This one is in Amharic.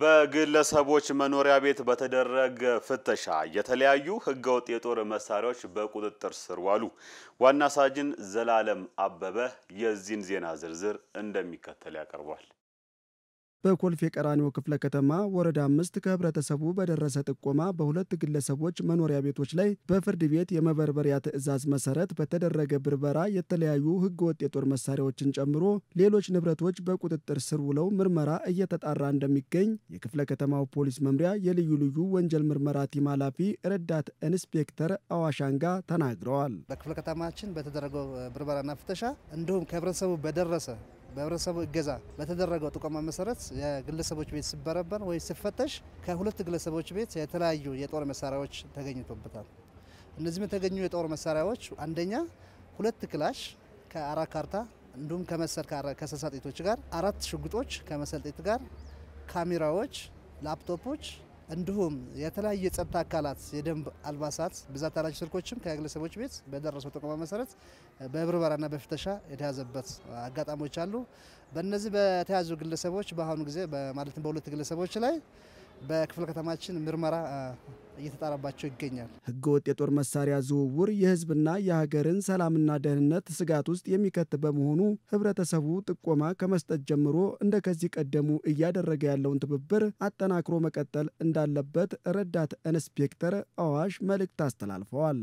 በግለሰቦች መኖሪያ ቤት በተደረገ ፍተሻ የተለያዩ ህገወጥ የጦር መሳሪያዎች በቁጥጥር ስር ዋሉ። ዋና ሳጅን ዘላለም አበበ የዚህን ዜና ዝርዝር እንደሚከተል ያቀርቧል። በኮልፌ ቀራኒዮ ክፍለ ከተማ ወረዳ አምስት ከህብረተሰቡ በደረሰ ጥቆማ በሁለት ግለሰቦች መኖሪያ ቤቶች ላይ በፍርድ ቤት የመበርበሪያ ትዕዛዝ መሰረት በተደረገ ብርበራ የተለያዩ ህገወጥ የጦር መሳሪያዎችን ጨምሮ ሌሎች ንብረቶች በቁጥጥር ስር ውለው ምርመራ እየተጣራ እንደሚገኝ የክፍለ ከተማው ፖሊስ መምሪያ የልዩ ልዩ ወንጀል ምርመራ ቲም ኃላፊ ረዳት ኢንስፔክተር አዋሻንጋ ተናግረዋል። በክፍለ ከተማችን በተደረገው ብርበራና ፍተሻ እንዲሁም ከህብረተሰቡ በደረሰ በህብረተሰቡ እገዛ በተደረገው ጥቆማ መሰረት የግለሰቦች ቤት ሲበረበር ወይ ሲፈተሽ ከሁለት ግለሰቦች ቤት የተለያዩ የጦር መሳሪያዎች ተገኝቶበታል። እነዚህም የተገኙ የጦር መሳሪያዎች አንደኛ ሁለት ክላሽ ከአራት ካርታ እንዲሁም ከመሰል ከሰሳጤቶች ጋር አራት ሽጉጦች ከመሰልጤት ጋር ካሜራዎች፣ ላፕቶፖች እንዲሁም የተለያዩ የጸጥታ አካላት የደንብ አልባሳት ብዛት ያላቸው ስልኮችም ከግለሰቦች ቤት በደረሰው ጥቆማ መሰረት በብርበራና በፍተሻ የተያዘበት አጋጣሚዎች አሉ። በእነዚህ በተያዙ ግለሰቦች በአሁኑ ጊዜ ማለትም በሁለት ግለሰቦች ላይ በክፍለ ከተማችን ምርመራ እየተጣራባቸው ይገኛል። ህገወጥ የጦር መሳሪያ ዝውውር የህዝብና የሀገርን ሰላምና ደህንነት ስጋት ውስጥ የሚከት በመሆኑ ህብረተሰቡ ጥቆማ ከመስጠት ጀምሮ እንደ ከዚህ ቀደሙ እያደረገ ያለውን ትብብር አጠናክሮ መቀጠል እንዳለበት ረዳት ኢንስፔክተር አዋሽ መልእክት አስተላልፈዋል።